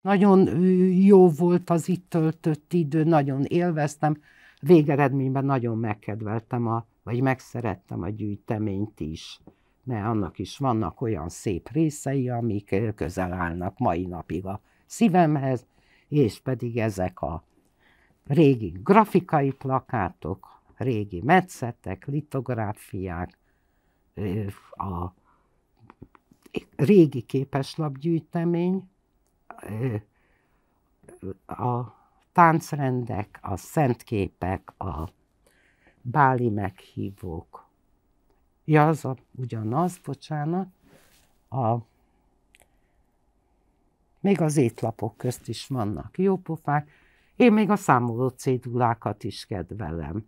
Nagyon jó volt az itt töltött idő, nagyon élveztem. Végeredményben nagyon megkedveltem, a, vagy megszerettem a gyűjteményt is, mert annak is vannak olyan szép részei, amik közel állnak mai napig a szívemhez, és pedig ezek a régi grafikai plakátok, régi metszetek, litográfiák, a régi képeslapgyűjtemény, a táncrendek, a szentképek, a báli meghívók. Ja, az a, ugyanaz, bocsánat, a, még az étlapok közt is vannak jópofák. Én még a számoló cédulákat is kedvelem.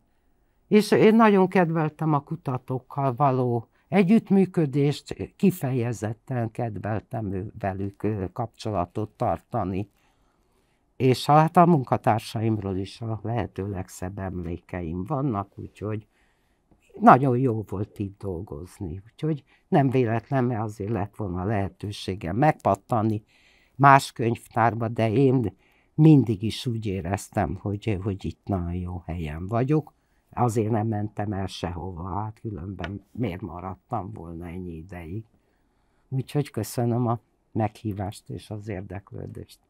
És én nagyon kedveltem a kutatókkal való együttműködést kifejezetten kedveltem velük kapcsolatot tartani. És hát a munkatársaimról is a lehető legszebb emlékeim vannak, úgyhogy nagyon jó volt itt dolgozni. Úgyhogy nem véletlen, mert azért lett volna lehetőségem megpattani más könyvtárba, de én mindig is úgy éreztem, hogy, hogy itt nagyon jó helyen vagyok. Azért nem mentem el sehova, hát különben miért maradtam volna ennyi ideig. Úgyhogy köszönöm a meghívást és az érdeklődést.